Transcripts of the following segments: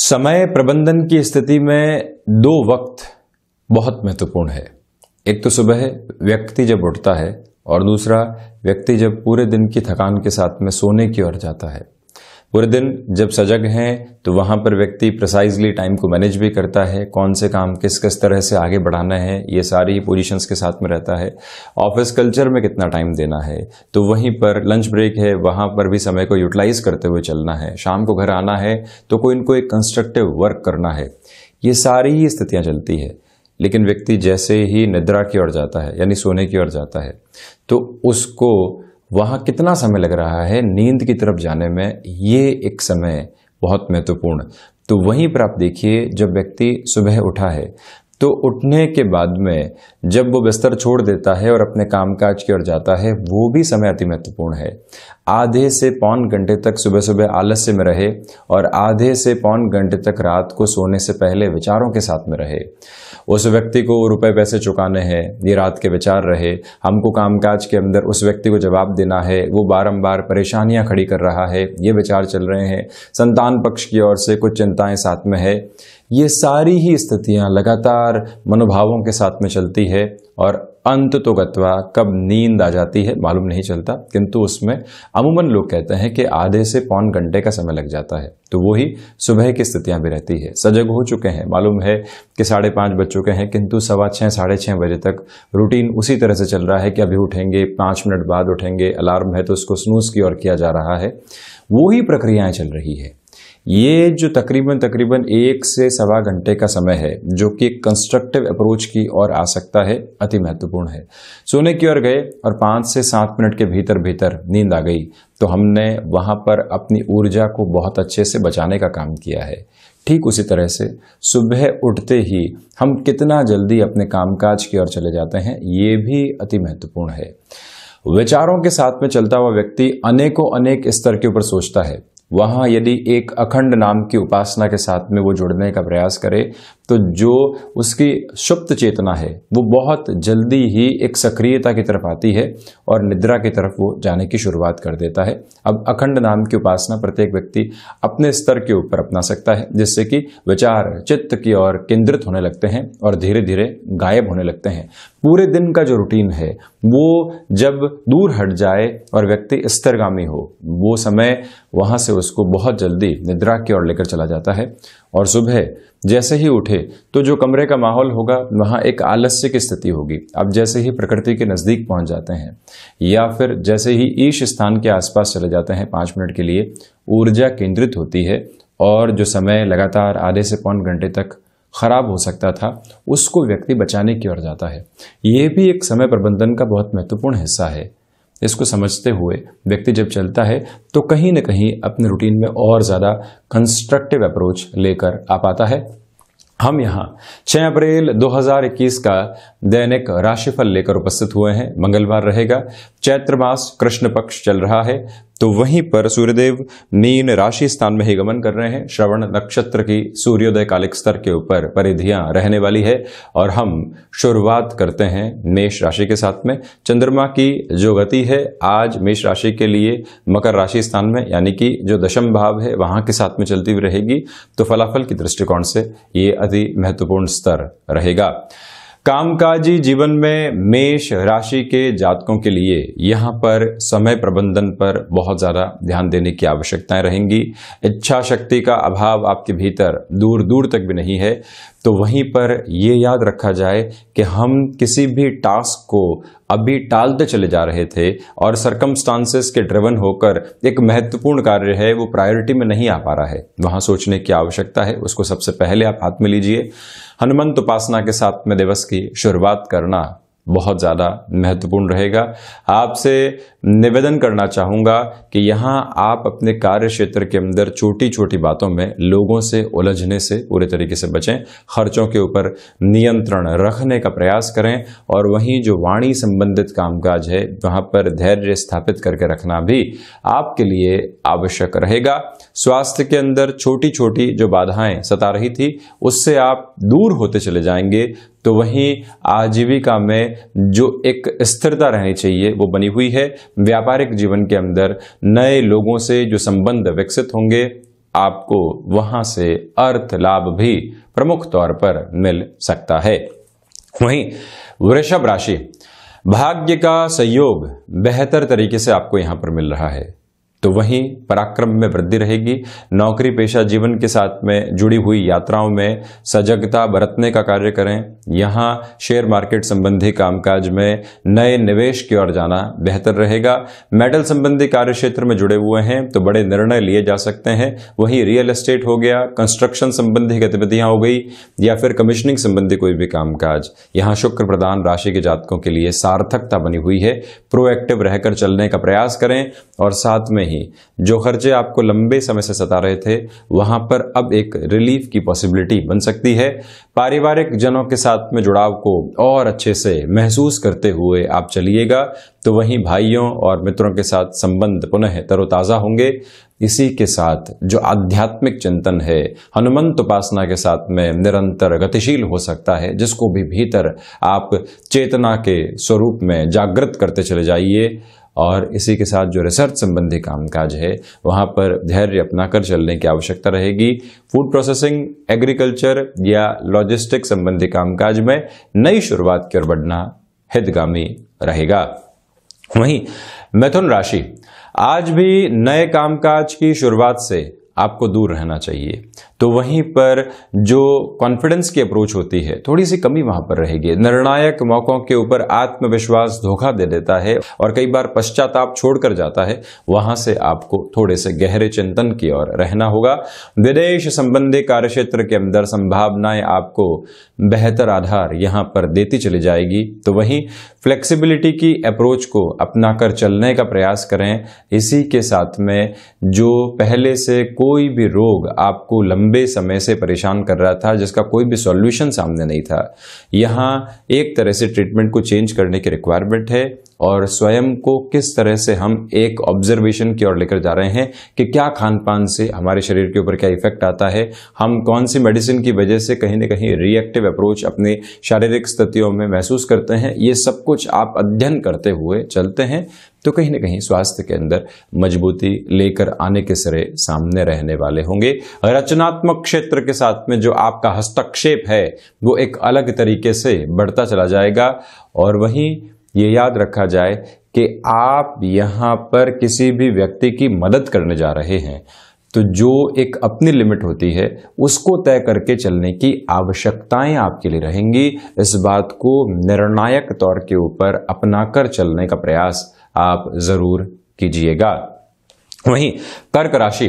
समय प्रबंधन की स्थिति में दो वक्त बहुत महत्वपूर्ण है एक तो सुबह व्यक्ति जब उठता है और दूसरा व्यक्ति जब पूरे दिन की थकान के साथ में सोने की ओर जाता है पूरे दिन जब सजग हैं तो वहाँ पर व्यक्ति प्रसाइजली टाइम को मैनेज भी करता है कौन से काम किस किस तरह से आगे बढ़ाना है ये सारी पोजीशंस के साथ में रहता है ऑफिस कल्चर में कितना टाइम देना है तो वहीं पर लंच ब्रेक है वहाँ पर भी समय को यूटिलाइज करते हुए चलना है शाम को घर आना है तो कोई इनको एक कंस्ट्रक्टिव वर्क करना है ये सारी ही स्थितियाँ चलती है लेकिन व्यक्ति जैसे ही निद्रा की ओर जाता है यानी सोने की ओर जाता है तो उसको वहाँ कितना समय लग रहा है नींद की तरफ जाने में ये एक समय बहुत महत्वपूर्ण तो वहीं पर आप देखिए जब व्यक्ति सुबह उठा है तो उठने के बाद में जब वो बिस्तर छोड़ देता है और अपने कामकाज की ओर जाता है वो भी समय अति महत्वपूर्ण है आधे से पौन घंटे तक सुबह सुबह आलस्य में रहे और आधे से पौन घंटे तक रात को सोने से पहले विचारों के साथ में रहे उस व्यक्ति को रुपए पैसे चुकाने हैं ये रात के विचार रहे हमको कामकाज के अंदर उस व्यक्ति को जवाब देना है वो बारंबार परेशानियां खड़ी कर रहा है ये विचार चल रहे हैं संतान पक्ष की ओर से कुछ चिंताएं साथ में है ये सारी ही स्थितियां लगातार मनोभावों के साथ में चलती है और अंत तो गत्वा कब नींद आ जाती है मालूम नहीं चलता किंतु उसमें अमूमन लोग कहते हैं कि आधे से पौन घंटे का समय लग जाता है तो वही सुबह की स्थितियां भी रहती है सजग हो चुके हैं मालूम है कि साढ़े पाँच बज चुके हैं किंतु सवा छः साढ़े छः बजे तक रूटीन उसी तरह से चल रहा है कि अभी उठेंगे पाँच मिनट बाद उठेंगे अलार्म है तो उसको स्नूज की ओर किया जा रहा है वो प्रक्रियाएँ चल रही है ये जो तकरीबन तकरीबन एक से सवा घंटे का समय है जो कि एक कंस्ट्रक्टिव अप्रोच की ओर आ सकता है अति महत्वपूर्ण है सोने की ओर गए और पाँच से सात मिनट के भीतर भीतर नींद आ गई तो हमने वहाँ पर अपनी ऊर्जा को बहुत अच्छे से बचाने का काम किया है ठीक उसी तरह से सुबह उठते ही हम कितना जल्दी अपने कामकाज की ओर चले जाते हैं ये भी अति महत्वपूर्ण है विचारों के साथ में चलता हुआ व्यक्ति अनेकों अनेक स्तर के ऊपर सोचता है वहाँ यदि एक अखंड नाम की उपासना के साथ में वो जुड़ने का प्रयास करे तो जो उसकी सुप्त चेतना है वो बहुत जल्दी ही एक सक्रियता की तरफ आती है और निद्रा की तरफ वो जाने की शुरुआत कर देता है अब अखंड नाम की उपासना प्रत्येक व्यक्ति अपने स्तर के ऊपर अपना सकता है जिससे कि विचार चित्त की ओर केंद्रित होने लगते हैं और धीरे धीरे गायब होने लगते हैं पूरे दिन का जो रूटीन है वो जब दूर हट जाए और व्यक्ति स्तरगामी हो वो समय वहाँ से उसको बहुत जल्दी निद्रा की ओर लेकर चला जाता है और सुबह जैसे ही उठे तो जो कमरे का माहौल होगा वहाँ एक आलस्य की स्थिति होगी अब जैसे ही प्रकृति के नज़दीक पहुँच जाते हैं या फिर जैसे ही ईश स्थान के आसपास चले जाते हैं पाँच मिनट के लिए ऊर्जा केंद्रित होती है और जो समय लगातार आधे से पौन घंटे तक खराब हो सकता था उसको व्यक्ति बचाने की ओर जाता है ये भी एक समय प्रबंधन का बहुत महत्वपूर्ण हिस्सा है इसको समझते हुए व्यक्ति जब चलता है तो कहीं ना कहीं अपने रूटीन में और ज़्यादा कंस्ट्रक्टिव अप्रोच लेकर आ पाता है हम यहाँ 6 अप्रैल 2021 का दैनिक राशिफल लेकर उपस्थित हुए हैं मंगलवार रहेगा चैत्र मास कृष्ण पक्ष चल रहा है तो वहीं पर सूर्यदेव मीन राशि स्थान में ही गमन कर रहे हैं श्रवण नक्षत्र की सूर्योदय कालिक स्तर के ऊपर परिधियां रहने वाली है और हम शुरुआत करते हैं मेष राशि के साथ में चंद्रमा की जो गति है आज मेष राशि के लिए मकर राशि स्थान में यानी कि जो दशम भाव है वहां के साथ में चलती हुई रहेगी तो फलाफल के दृष्टिकोण से ये अति महत्वपूर्ण स्तर रहेगा कामकाजी जीवन में मेष राशि के जातकों के लिए यहाँ पर समय प्रबंधन पर बहुत ज़्यादा ध्यान देने की आवश्यकताएं रहेंगी इच्छा शक्ति का अभाव आपके भीतर दूर दूर तक भी नहीं है तो वहीं पर यह याद रखा जाए कि हम किसी भी टास्क को अभी टालते चले जा रहे थे और सरकमस्टांसेस के ड्रिवन होकर एक महत्वपूर्ण कार्य है वो प्रायोरिटी में नहीं आ पा रहा है वहां सोचने की आवश्यकता है उसको सबसे पहले आप हाथ में लीजिए हनुमंत उपासना के साथ में दिवस की शुरुआत करना बहुत ज़्यादा महत्वपूर्ण रहेगा आपसे निवेदन करना चाहूँगा कि यहाँ आप अपने कार्य क्षेत्र के अंदर छोटी छोटी बातों में लोगों से उलझने से पूरे तरीके से बचें खर्चों के ऊपर नियंत्रण रखने का प्रयास करें और वहीं जो वाणी संबंधित कामकाज है वहाँ पर धैर्य स्थापित करके रखना भी आपके लिए आवश्यक रहेगा स्वास्थ्य के अंदर छोटी छोटी जो बाधाएं सता रही थी उससे आप दूर होते चले जाएंगे तो वहीं आजीविका में जो एक स्थिरता रहनी चाहिए वो बनी हुई है व्यापारिक जीवन के अंदर नए लोगों से जो संबंध विकसित होंगे आपको वहां से अर्थ लाभ भी प्रमुख तौर पर मिल सकता है वहीं वृषभ राशि भाग्य का सहयोग बेहतर तरीके से आपको यहां पर मिल रहा है तो वहीं पराक्रम में वृद्धि रहेगी नौकरी पेशा जीवन के साथ में जुड़ी हुई यात्राओं में सजगता बरतने का कार्य करें यहाँ शेयर मार्केट संबंधी कामकाज में नए निवेश की ओर जाना बेहतर रहेगा मेडल संबंधी कार्य क्षेत्र में जुड़े हुए हैं तो बड़े निर्णय लिए जा सकते हैं वहीं रियल एस्टेट हो गया कंस्ट्रक्शन संबंधी गतिविधियां हो गई या फिर कमीशनिंग संबंधी कोई भी कामकाज यहाँ शुक्र प्रधान राशि के जातकों के लिए सार्थकता बनी हुई है प्रोएक्टिव रहकर चलने का प्रयास करें और साथ में नहीं जो खर्चे आपको लंबे समय से सता रहे थे वहां पर अब एक रिलीफ की पॉसिबिलिटी बन सकती है पारिवारिक जनों के साथ में जुड़ाव को और अच्छे से महसूस करते हुए आप चलिएगा तो वहीं भाइयों और मित्रों के साथ संबंध पुनः तरोताज़ा होंगे इसी के साथ जो आध्यात्मिक चिंतन है हनुमंत उपासना के साथ में निरंतर गतिशील हो सकता है जिसको भी भीतर आप चेतना के स्वरूप में जागृत करते चले जाइए और इसी के साथ जो रिसर्च संबंधी कामकाज है वहाँ पर धैर्य अपनाकर चलने की आवश्यकता रहेगी फूड प्रोसेसिंग एग्रीकल्चर या लॉजिस्टिक संबंधी कामकाज में नई शुरुआत की ओर बढ़ना हितगामी रहेगा वहीं मिथुन राशि आज भी नए कामकाज की शुरुआत से आपको दूर रहना चाहिए तो वहीं पर जो कॉन्फिडेंस की अप्रोच होती है थोड़ी सी कमी वहां पर रहेगी निर्णायक मौकों के ऊपर आत्मविश्वास धोखा दे देता है और कई बार पश्चाताप छोड़कर जाता है वहां से आपको थोड़े से गहरे चिंतन की ओर रहना होगा विदेश संबंधी कार्यक्षेत्र के अंदर संभावनाएं आपको बेहतर आधार यहां पर देती चली जाएगी तो वहीं फ्लेक्सिबिलिटी की अप्रोच को अपना कर चलने का प्रयास करें इसी के साथ में जो पहले से कोई भी रोग आपको लंबे लंबे समय से परेशान कर रहा था जिसका कोई भी सॉल्यूशन सामने नहीं था यहाँ एक तरह से ट्रीटमेंट को चेंज करने की रिक्वायरमेंट है और स्वयं को किस तरह से हम एक ऑब्जर्वेशन की ओर लेकर जा रहे हैं कि क्या खान पान से हमारे शरीर के ऊपर क्या इफेक्ट आता है हम कौन सी मेडिसिन की वजह से कहीं ना कहीं रिएक्टिव अप्रोच अपने शारीरिक स्थितियों में महसूस करते हैं ये सब कुछ आप अध्ययन करते हुए चलते हैं तो कहीं ना कहीं स्वास्थ्य के अंदर मजबूती लेकर आने के सिरे सामने रहने वाले होंगे रचनात्मक क्षेत्र के साथ में जो आपका हस्तक्षेप है वो एक अलग तरीके से बढ़ता चला जाएगा और वहीं ये याद रखा जाए कि आप यहाँ पर किसी भी व्यक्ति की मदद करने जा रहे हैं तो जो एक अपनी लिमिट होती है उसको तय करके चलने की आवश्यकताएं आपके लिए रहेंगी इस बात को निर्णायक तौर के ऊपर अपनाकर चलने का प्रयास आप जरूर कीजिएगा वहीं कर्क राशि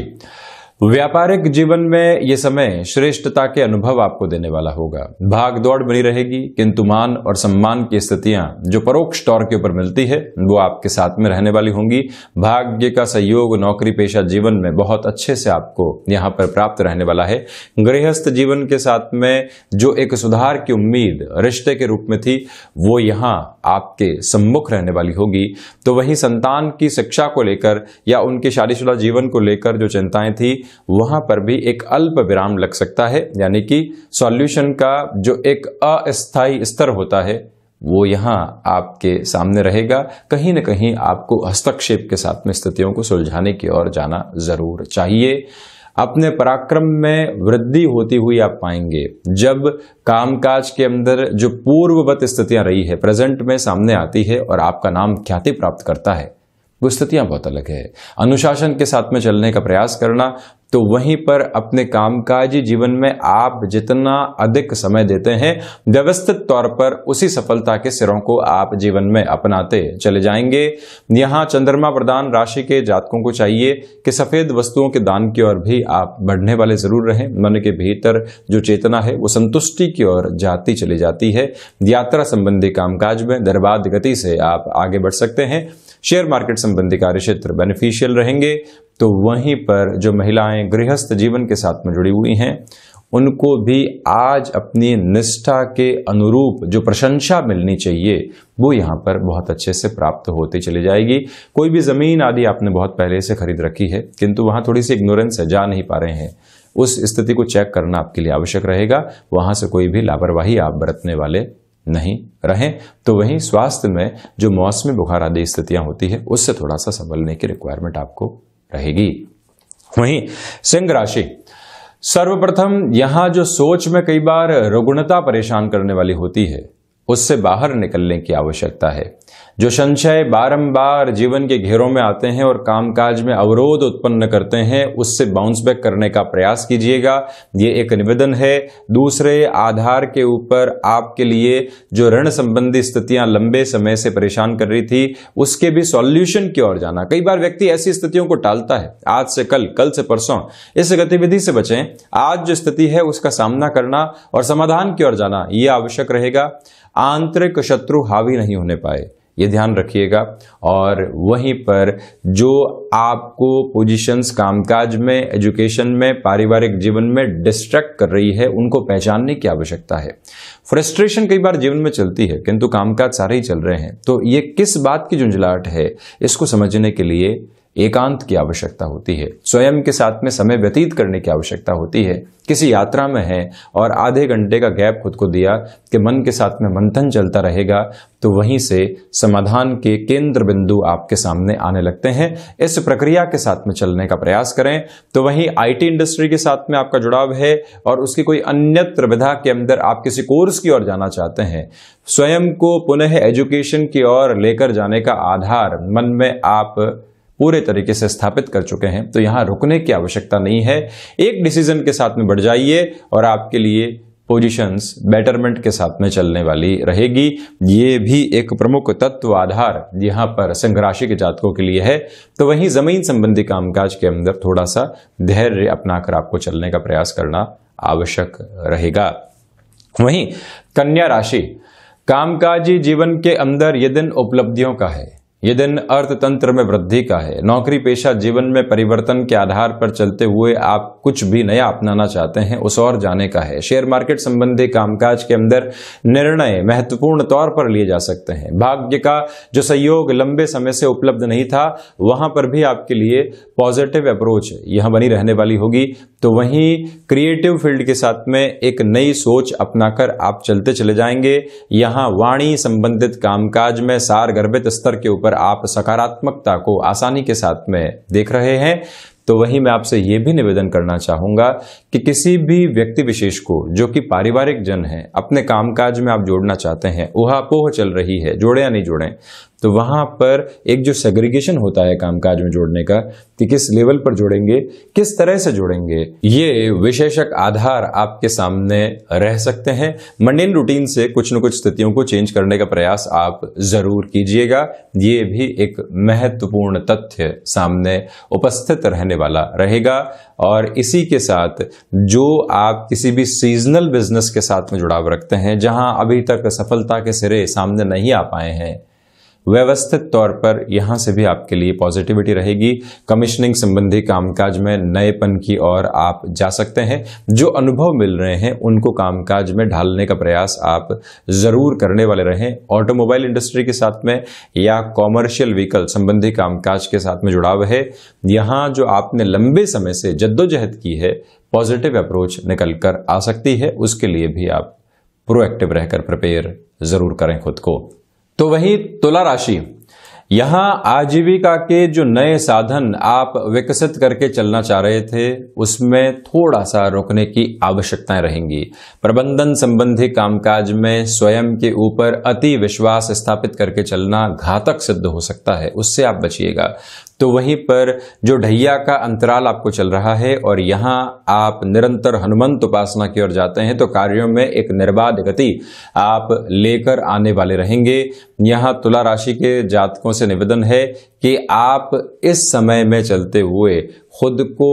व्यापारिक जीवन में ये समय श्रेष्ठता के अनुभव आपको देने वाला होगा भाग दौड़ बनी रहेगी किंतु मान और सम्मान की स्थितियां जो परोक्ष तौर के ऊपर मिलती है वो आपके साथ में रहने वाली होंगी भाग्य का सहयोग नौकरी पेशा जीवन में बहुत अच्छे से आपको यहाँ पर प्राप्त रहने वाला है गृहस्थ जीवन के साथ में जो एक सुधार की उम्मीद रिश्ते के रूप में थी वो यहाँ आपके सम्मुख रहने वाली होगी तो वहीं संतान की शिक्षा को लेकर या उनके शादीशुदा जीवन को लेकर जो चिंताएं थी वहां पर भी एक अल्प विराम लग सकता है यानी कि सॉल्यूशन का जो एक अस्थायी स्तर होता है वो यहाँ आपके सामने रहेगा कहीं ना कहीं आपको हस्तक्षेप के साथ में स्थितियों को सुलझाने की ओर जाना ज़रूर चाहिए अपने पराक्रम में वृद्धि होती हुई आप पाएंगे जब कामकाज के अंदर जो पूर्ववत स्थितियां रही है प्रेजेंट में सामने आती है और आपका नाम ख्याति प्राप्त करता है वो स्थितियां बहुत अलग है अनुशासन के साथ में चलने का प्रयास करना तो वहीं पर अपने कामकाजी जीवन में आप जितना अधिक समय देते हैं व्यवस्थित तौर पर उसी सफलता के सिरों को आप जीवन में अपनाते चले जाएंगे यहां चंद्रमा प्रदान राशि के जातकों को चाहिए कि सफेद वस्तुओं के दान की ओर भी आप बढ़ने वाले जरूर रहें मन के भीतर जो चेतना है वो संतुष्टि की ओर जाती चली जाती है यात्रा संबंधी कामकाज में दरबाद गति से आप आगे बढ़ सकते हैं शेयर मार्केट संबंधी कार्य क्षेत्र बेनिफिशियल रहेंगे तो वहीं पर जो महिलाएं गृहस्थ जीवन के साथ में जुड़ी हुई हैं उनको भी आज अपनी निष्ठा के अनुरूप जो प्रशंसा मिलनी चाहिए वो यहाँ पर बहुत अच्छे से प्राप्त होती चली जाएगी कोई भी ज़मीन आदि आपने बहुत पहले से खरीद रखी है किंतु वहाँ थोड़ी सी इग्नोरेंस है जा नहीं पा रहे हैं उस स्थिति को चेक करना आपके लिए आवश्यक रहेगा वहाँ से कोई भी लापरवाही आप बरतने वाले नहीं रहें तो वहीं स्वास्थ्य में जो मौसमी बुखार आदि स्थितियां होती है उससे थोड़ा सा संभलने की रिक्वायरमेंट आपको रहेगी वहीं सिंह राशि सर्वप्रथम यहां जो सोच में कई बार रुगुणता परेशान करने वाली होती है उससे बाहर निकलने की आवश्यकता है जो संशय बारंबार जीवन के घेरों में आते हैं और कामकाज में अवरोध उत्पन्न करते हैं उससे बाउंस बैक करने का प्रयास कीजिएगा ये एक निवेदन है दूसरे आधार के ऊपर आपके लिए जो ऋण संबंधी स्थितियां लंबे समय से परेशान कर रही थी उसके भी सॉल्यूशन की ओर जाना कई बार व्यक्ति ऐसी स्थितियों को टालता है आज से कल कल से परसों इस गतिविधि से बचें आज जो स्थिति है उसका सामना करना और समाधान की ओर जाना यह आवश्यक रहेगा आंतरिक शत्रु हावी नहीं होने पाए ये ध्यान रखिएगा और वहीं पर जो आपको पोजीशंस कामकाज में एजुकेशन में पारिवारिक जीवन में डिस्ट्रैक्ट कर रही है उनको पहचानने की आवश्यकता है फ्रस्ट्रेशन कई बार जीवन में चलती है किंतु कामकाज सारे ही चल रहे हैं तो ये किस बात की झुंझलाहट है इसको समझने के लिए एकांत की आवश्यकता होती है स्वयं के साथ में समय व्यतीत करने की आवश्यकता होती है किसी यात्रा में है और आधे घंटे का गैप खुद को दिया कि मन के साथ में मंथन चलता रहेगा तो वहीं से समाधान के केंद्र बिंदु आपके सामने आने लगते हैं इस प्रक्रिया के साथ में चलने का प्रयास करें तो वहीं आईटी इंडस्ट्री के साथ में आपका जुड़ाव है और उसकी कोई अन्यत्र विधा के अंदर आप किसी कोर्स की ओर जाना चाहते हैं स्वयं को पुनः एजुकेशन की ओर लेकर जाने का आधार मन में आप पूरे तरीके से स्थापित कर चुके हैं तो यहां रुकने की आवश्यकता नहीं है एक डिसीजन के साथ में बढ़ जाइए और आपके लिए पोजीशंस बेटरमेंट के साथ में चलने वाली रहेगी ये भी एक प्रमुख तत्व आधार यहां पर संघ राशि के जातकों के लिए है तो वहीं जमीन संबंधी कामकाज के अंदर थोड़ा सा धैर्य अपनाकर आपको चलने का प्रयास करना आवश्यक रहेगा वहीं कन्या राशि कामकाजी जीवन के अंदर ये दिन उपलब्धियों का है ये दिन अर्थतंत्र में वृद्धि का है नौकरी पेशा जीवन में परिवर्तन के आधार पर चलते हुए आप कुछ भी नया अपनाना चाहते हैं उस और जाने का है शेयर मार्केट संबंधी कामकाज के अंदर निर्णय महत्वपूर्ण तौर पर लिए जा सकते हैं भाग्य का जो सहयोग लंबे समय से उपलब्ध नहीं था वहां पर भी आपके लिए पॉजिटिव अप्रोच यहां बनी रहने वाली होगी तो वहीं क्रिएटिव फील्ड के साथ में एक नई सोच अपनाकर आप चलते चले जाएंगे यहां वाणी संबंधित कामकाज में सार गर्भित स्तर के ऊपर आप सकारात्मकता को आसानी के साथ में देख रहे हैं तो वहीं मैं आपसे ये भी निवेदन करना चाहूंगा कि किसी भी व्यक्ति विशेष को जो कि पारिवारिक जन है अपने कामकाज में आप जोड़ना चाहते हैं पोह चल रही है जोड़े या नहीं जोड़े तो वहां पर एक जो सेग्रीगेशन होता है कामकाज में जोड़ने का कि किस लेवल पर जोड़ेंगे किस तरह से जोड़ेंगे ये विशेषक आधार आपके सामने रह सकते हैं मंडेन रूटीन से कुछ न कुछ स्थितियों को चेंज करने का प्रयास आप जरूर कीजिएगा ये भी एक महत्वपूर्ण तथ्य सामने उपस्थित रहने वाला रहेगा और इसी के साथ जो आप किसी भी सीजनल बिजनेस के साथ में जुड़ाव रखते हैं जहां अभी तक सफलता के सिरे सामने नहीं आ पाए हैं व्यवस्थित तौर पर यहां से भी आपके लिए पॉजिटिविटी रहेगी कमिश्निंग संबंधी कामकाज में नएपन की ओर आप जा सकते हैं जो अनुभव मिल रहे हैं उनको कामकाज में ढालने का प्रयास आप ज़रूर करने वाले रहें ऑटोमोबाइल इंडस्ट्री के साथ में या कॉमर्शियल व्हीकल संबंधी कामकाज के साथ में जुड़ाव है यहाँ जो आपने लंबे समय से जद्दोजहद की है पॉजिटिव अप्रोच निकल कर आ सकती है उसके लिए भी आप प्रोएक्टिव रहकर प्रिपेयर ज़रूर करें खुद को तो वहीं तुला राशि यहां आजीविका के जो नए साधन आप विकसित करके चलना चाह रहे थे उसमें थोड़ा सा रोकने की आवश्यकताएं रहेंगी प्रबंधन संबंधी कामकाज में स्वयं के ऊपर अति विश्वास स्थापित करके चलना घातक सिद्ध हो सकता है उससे आप बचिएगा तो वहीं पर जो ढैया का अंतराल आपको चल रहा है और यहाँ आप निरंतर हनुमंत उपासना की ओर जाते हैं तो कार्यों में एक निर्बाध गति आप लेकर आने वाले रहेंगे यहाँ तुला राशि के जातकों से निवेदन है कि आप इस समय में चलते हुए खुद को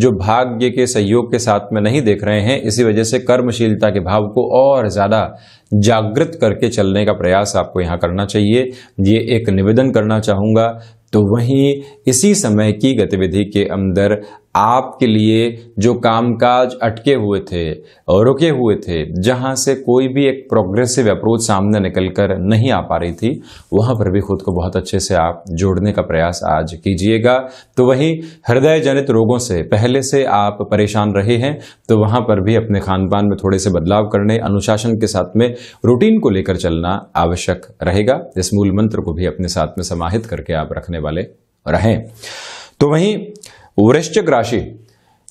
जो भाग्य के सहयोग के साथ में नहीं देख रहे हैं इसी वजह से कर्मशीलता के भाव को और ज़्यादा जागृत करके चलने का प्रयास आपको यहाँ करना चाहिए ये एक निवेदन करना चाहूंगा तो वहीं इसी समय की गतिविधि के अंदर आपके लिए जो कामकाज अटके हुए थे रुके हुए थे जहां से कोई भी एक प्रोग्रेसिव अप्रोच सामने निकलकर नहीं आ पा रही थी वहां पर भी खुद को बहुत अच्छे से आप जोड़ने का प्रयास आज कीजिएगा तो वहीं हृदय जनित रोगों से पहले से आप परेशान रहे हैं तो वहां पर भी अपने खान पान में थोड़े से बदलाव करने अनुशासन के साथ में रूटीन को लेकर चलना आवश्यक रहेगा इस मूल मंत्र को भी अपने साथ में समाहित करके आप रखने वाले रहें तो वहीं वृश्चिक राशि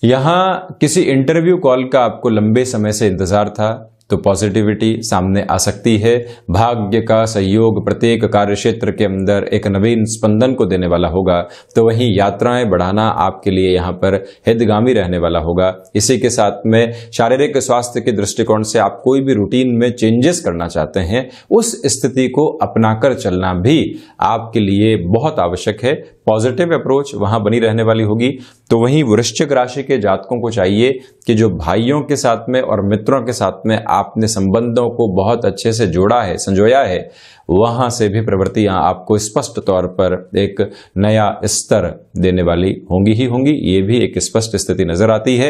यहां किसी इंटरव्यू कॉल का आपको लंबे समय से इंतजार था तो पॉजिटिविटी सामने आ सकती है भाग्य का सहयोग प्रत्येक कार्य क्षेत्र के अंदर एक नवीन स्पंदन को देने वाला होगा तो वहीं यात्राएं बढ़ाना आपके लिए यहां पर हितगामी रहने वाला होगा इसी के साथ में शारीरिक स्वास्थ्य के दृष्टिकोण से आप कोई भी रूटीन में चेंजेस करना चाहते हैं उस स्थिति को अपनाकर चलना भी आपके लिए बहुत आवश्यक है पॉजिटिव अप्रोच वहां बनी रहने वाली होगी तो वहीं वृश्चिक राशि के जातकों को चाहिए कि जो भाइयों के साथ में और मित्रों के साथ में आपने संबंधों को बहुत अच्छे से जोड़ा है संजोया है वहां से भी प्रवृत्तियां आपको स्पष्ट तौर पर एक नया स्तर देने वाली होंगी ही होंगी ये भी एक स्पष्ट स्थिति नज़र आती है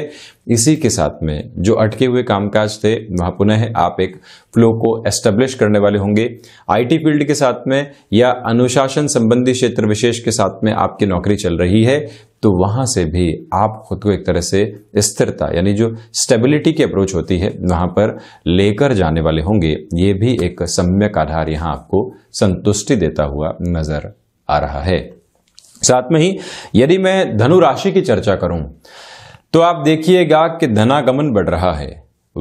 इसी के साथ में जो अटके हुए कामकाज थे वहां पुनः आप एक फ्लो को एस्टेब्लिश करने वाले होंगे आईटी फील्ड के साथ में या अनुशासन संबंधी क्षेत्र विशेष के साथ में आपकी नौकरी चल रही है तो वहां से भी आप खुद को एक तरह से स्थिरता यानी जो स्टेबिलिटी की अप्रोच होती है वहां पर लेकर जाने वाले होंगे ये भी एक सम्यक आधार यहां आपको संतुष्टि देता हुआ नजर आ रहा है साथ में ही यदि मैं धनु राशि की चर्चा करूं तो आप देखिएगा कि धनागमन बढ़ रहा है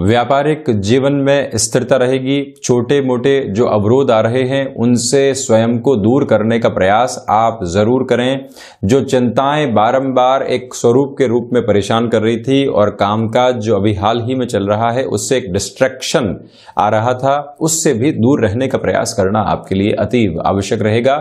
व्यापारिक जीवन में स्थिरता रहेगी छोटे मोटे जो अवरोध आ रहे हैं उनसे स्वयं को दूर करने का प्रयास आप जरूर करें जो चिंताएं बारंबार एक स्वरूप के रूप में परेशान कर रही थी और कामकाज जो अभी हाल ही में चल रहा है उससे एक डिस्ट्रैक्शन आ रहा था उससे भी दूर रहने का प्रयास करना आपके लिए अतीव आवश्यक रहेगा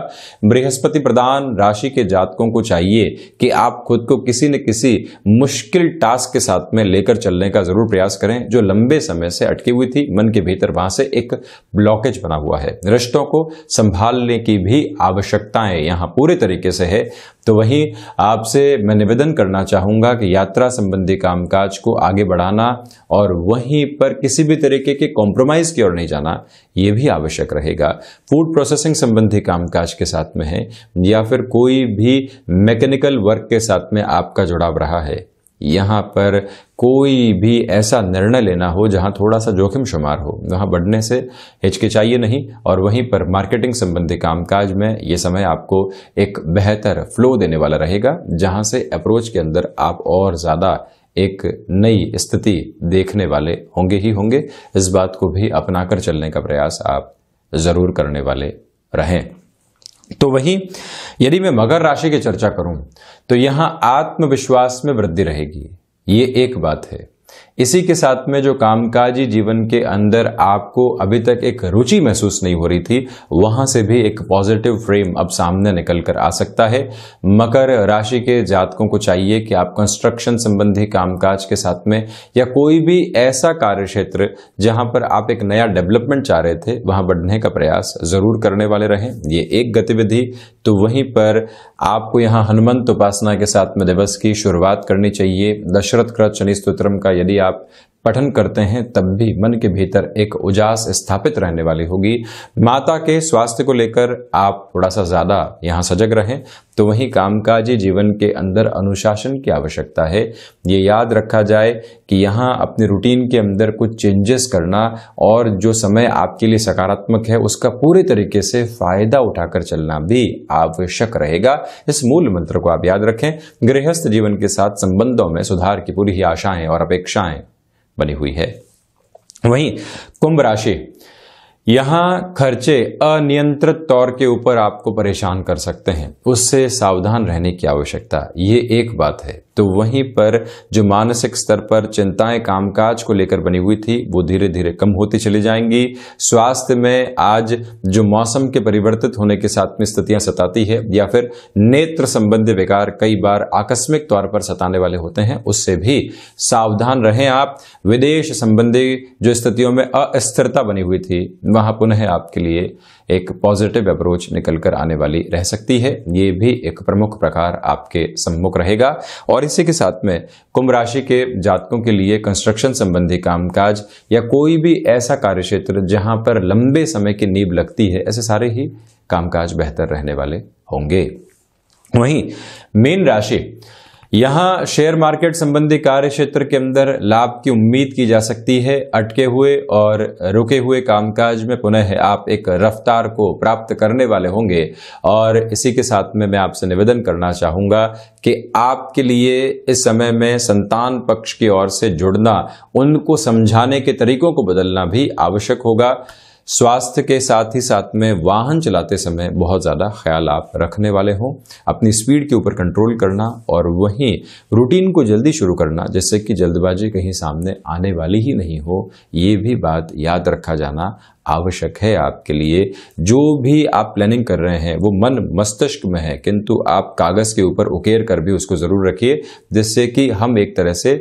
बृहस्पति प्रदान राशि के जातकों को चाहिए कि आप खुद को किसी न किसी मुश्किल टास्क के साथ में लेकर चलने का जरूर प्रयास करें जो लंबे समय से अटकी हुई थी मन के भीतर वहां से एक ब्लॉकेज बना हुआ है रिश्तों को संभालने की भी आवश्यकताएं यहां पूरे तरीके से है तो वहीं आपसे मैं निवेदन करना चाहूंगा कि यात्रा संबंधी कामकाज को आगे बढ़ाना और वहीं पर किसी भी तरीके के कॉम्प्रोमाइज़ की ओर नहीं जाना ये भी आवश्यक रहेगा फूड प्रोसेसिंग संबंधी कामकाज के साथ में है या फिर कोई भी मैकेनिकल वर्क के साथ में आपका जुड़ाव रहा है यहाँ पर कोई भी ऐसा निर्णय लेना हो जहाँ थोड़ा सा जोखिम शुमार हो वहाँ बढ़ने से हिचकिचाइए नहीं और वहीं पर मार्केटिंग संबंधी कामकाज में ये समय आपको एक बेहतर फ्लो देने वाला रहेगा जहाँ से अप्रोच के अंदर आप और ज़्यादा एक नई स्थिति देखने वाले होंगे ही होंगे इस बात को भी अपनाकर चलने का प्रयास आप ज़रूर करने वाले रहें तो वहीं यदि मैं मकर राशि की चर्चा करूं तो यहां आत्मविश्वास में वृद्धि रहेगी ये एक बात है इसी के साथ में जो कामकाजी जीवन के अंदर आपको अभी तक एक रुचि महसूस नहीं हो रही थी वहां से भी एक पॉजिटिव फ्रेम अब सामने निकल कर आ सकता है मकर राशि के जातकों को चाहिए कि आप कंस्ट्रक्शन संबंधी कामकाज के साथ में या कोई भी ऐसा कार्य क्षेत्र जहां पर आप एक नया डेवलपमेंट चाह रहे थे वहां बढ़ने का प्रयास जरूर करने वाले रहें ये एक गतिविधि तो वहीं पर आपको यहाँ हनुमंत उपासना के साथ में दिवस की शुरुआत करनी चाहिए दशरथ क्रत शनि स्त्रोत्रम का यदि आप पठन करते हैं तब भी मन के भीतर एक उजास स्थापित रहने वाली होगी माता के स्वास्थ्य को लेकर आप थोड़ा सा ज़्यादा यहाँ सजग रहें तो वहीं कामकाजी जीवन के अंदर अनुशासन की आवश्यकता है ये याद रखा जाए कि यहाँ अपने रूटीन के अंदर कुछ चेंजेस करना और जो समय आपके लिए सकारात्मक है उसका पूरे तरीके से फायदा उठाकर चलना भी आवश्यक रहेगा इस मूल मंत्र को आप याद रखें गृहस्थ जीवन के साथ संबंधों में सुधार की पूरी ही आशाएं और अपेक्षाएं बनी हुई है वहीं कुंभ राशि यहां खर्चे अनियंत्रित तौर के ऊपर आपको परेशान कर सकते हैं उससे सावधान रहने की आवश्यकता ये एक बात है तो वहीं पर जो मानसिक स्तर पर चिंताएं कामकाज को लेकर बनी हुई थी वो धीरे धीरे कम होती चली जाएंगी स्वास्थ्य में आज जो मौसम के परिवर्तित होने के साथ में स्थितियां सताती है या फिर नेत्र संबंधी विकार कई बार आकस्मिक तौर पर सताने वाले होते हैं उससे भी सावधान रहें आप विदेश संबंधी जो स्थितियों में अस्थिरता बनी हुई थी वहां पुनः आपके लिए एक पॉजिटिव अप्रोच निकल कर आने वाली रह सकती है ये भी एक प्रमुख प्रकार आपके सम्मुख रहेगा और इसी के साथ में कुंभ राशि के जातकों के लिए कंस्ट्रक्शन संबंधी कामकाज या कोई भी ऐसा कार्य क्षेत्र जहाँ पर लंबे समय की नींब लगती है ऐसे सारे ही कामकाज बेहतर रहने वाले होंगे वहीं मीन राशि यहां शेयर मार्केट संबंधी कार्य क्षेत्र के अंदर लाभ की उम्मीद की जा सकती है अटके हुए और रुके हुए कामकाज में पुनः आप एक रफ्तार को प्राप्त करने वाले होंगे और इसी के साथ में मैं आपसे निवेदन करना चाहूंगा कि आपके लिए इस समय में संतान पक्ष की ओर से जुड़ना उनको समझाने के तरीकों को बदलना भी आवश्यक होगा स्वास्थ्य के साथ ही साथ में वाहन चलाते समय बहुत ज़्यादा ख्याल आप रखने वाले हों अपनी स्पीड के ऊपर कंट्रोल करना और वहीं रूटीन को जल्दी शुरू करना जैसे कि जल्दबाजी कहीं सामने आने वाली ही नहीं हो ये भी बात याद रखा जाना आवश्यक है आपके लिए जो भी आप प्लानिंग कर रहे हैं वो मन मस्तिष्क में है किंतु आप कागज़ के ऊपर उकेर कर भी उसको ज़रूर रखिए जिससे कि हम एक तरह से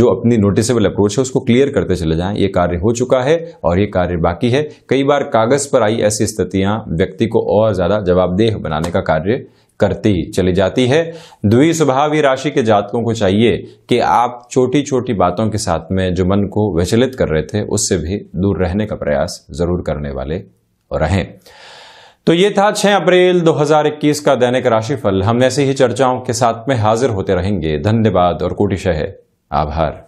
जो अपनी नोटिसेबल अप्रोच है उसको क्लियर करते चले जाएं ये कार्य हो चुका है और ये कार्य बाकी है कई बार कागज़ पर आई ऐसी स्थितियां व्यक्ति को और ज़्यादा जवाबदेह बनाने का कार्य करती चली जाती है द्वि स्वभावी राशि के जातकों को चाहिए कि आप छोटी छोटी बातों के साथ में जो मन को विचलित कर रहे थे उससे भी दूर रहने का प्रयास जरूर करने वाले रहें तो ये था 6 अप्रैल 2021 का दैनिक राशिफल हम ऐसी ही चर्चाओं के साथ में हाजिर होते रहेंगे धन्यवाद और कोटिशह आभार